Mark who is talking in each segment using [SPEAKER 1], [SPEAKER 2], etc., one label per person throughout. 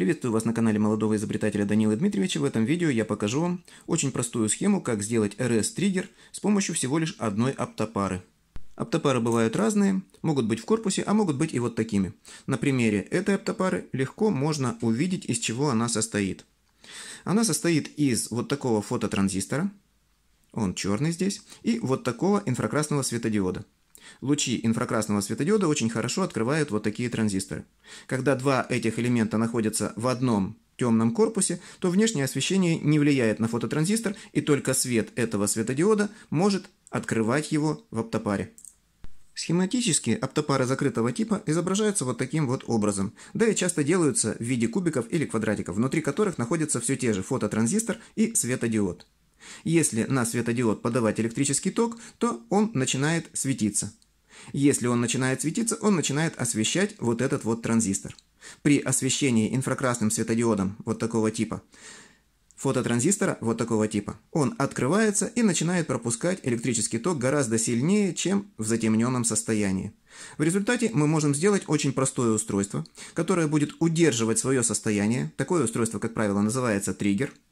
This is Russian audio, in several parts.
[SPEAKER 1] Приветствую вас на канале молодого изобретателя Данила Дмитриевича. В этом видео я покажу вам очень простую схему, как сделать RS-триггер с помощью всего лишь одной оптопары. Оптопары бывают разные, могут быть в корпусе, а могут быть и вот такими. На примере этой оптопары легко можно увидеть, из чего она состоит. Она состоит из вот такого фототранзистора, он черный здесь, и вот такого инфракрасного светодиода. Лучи инфракрасного светодиода очень хорошо открывают вот такие транзисторы. Когда два этих элемента находятся в одном темном корпусе, то внешнее освещение не влияет на фототранзистор, и только свет этого светодиода может открывать его в оптопаре. Схематически оптопары закрытого типа изображаются вот таким вот образом, да и часто делаются в виде кубиков или квадратиков, внутри которых находятся все те же фототранзистор и светодиод. Если на светодиод подавать электрический ток, то он начинает светиться. Если он начинает светиться, он начинает освещать вот этот вот транзистор. При освещении инфракрасным светодиодом вот такого типа, фототранзистора вот такого типа, он открывается и начинает пропускать электрический ток гораздо сильнее, чем в затемненном состоянии. В результате мы можем сделать очень простое устройство, которое будет удерживать свое состояние. Такое устройство, как правило, называется триггер –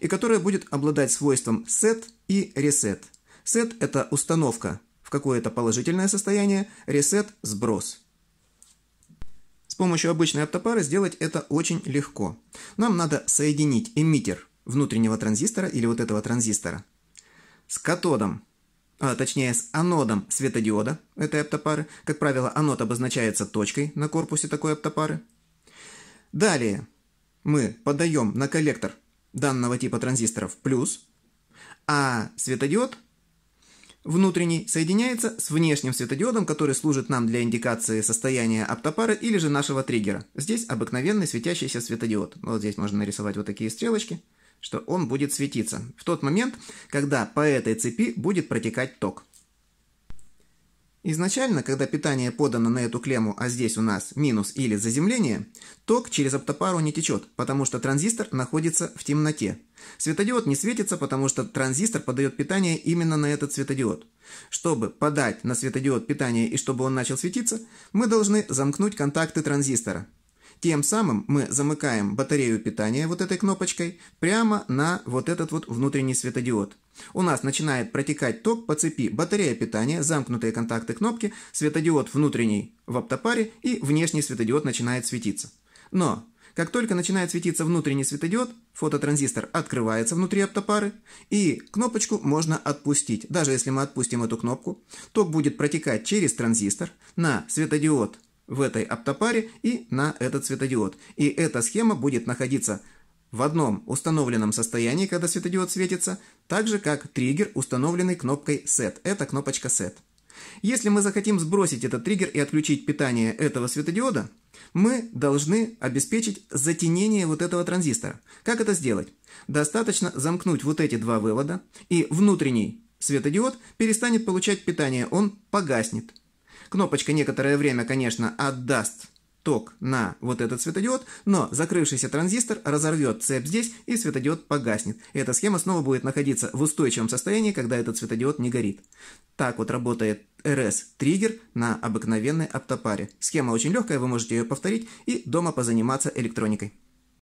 [SPEAKER 1] и которая будет обладать свойством set и reset. Set – это установка в какое-то положительное состояние, reset – сброс. С помощью обычной оптопары сделать это очень легко. Нам надо соединить эмиттер внутреннего транзистора или вот этого транзистора с катодом, а, точнее с анодом светодиода этой оптопары. Как правило, анод обозначается точкой на корпусе такой оптопары. Далее мы подаем на коллектор данного типа транзисторов плюс, а светодиод внутренний соединяется с внешним светодиодом, который служит нам для индикации состояния оптопары или же нашего триггера. Здесь обыкновенный светящийся светодиод. Вот здесь можно нарисовать вот такие стрелочки, что он будет светиться в тот момент, когда по этой цепи будет протекать ток. Изначально, когда питание подано на эту клемму, а здесь у нас минус или заземление, ток через оптопару не течет, потому что транзистор находится в темноте. Светодиод не светится, потому что транзистор подает питание именно на этот светодиод. Чтобы подать на светодиод питание и чтобы он начал светиться, мы должны замкнуть контакты транзистора – тем самым мы замыкаем батарею питания вот этой кнопочкой прямо на вот этот вот внутренний светодиод. У нас начинает протекать ток по цепи батарея питания, замкнутые контакты кнопки, светодиод внутренний в оптопаре и внешний светодиод начинает светиться. Но как только начинает светиться внутренний светодиод, фототранзистор открывается внутри оптопары, и кнопочку можно отпустить. Даже если мы отпустим эту кнопку, ток будет протекать через транзистор на светодиод в этой оптопаре и на этот светодиод. И эта схема будет находиться в одном установленном состоянии, когда светодиод светится, так же как триггер, установленный кнопкой SET. Это кнопочка SET. Если мы захотим сбросить этот триггер и отключить питание этого светодиода, мы должны обеспечить затенение вот этого транзистора. Как это сделать? Достаточно замкнуть вот эти два вывода, и внутренний светодиод перестанет получать питание, он погаснет. Кнопочка некоторое время, конечно, отдаст ток на вот этот светодиод, но закрывшийся транзистор разорвет цепь здесь и светодиод погаснет. И эта схема снова будет находиться в устойчивом состоянии, когда этот светодиод не горит. Так вот работает RS-триггер на обыкновенной оптопаре. Схема очень легкая, вы можете ее повторить и дома позаниматься электроникой.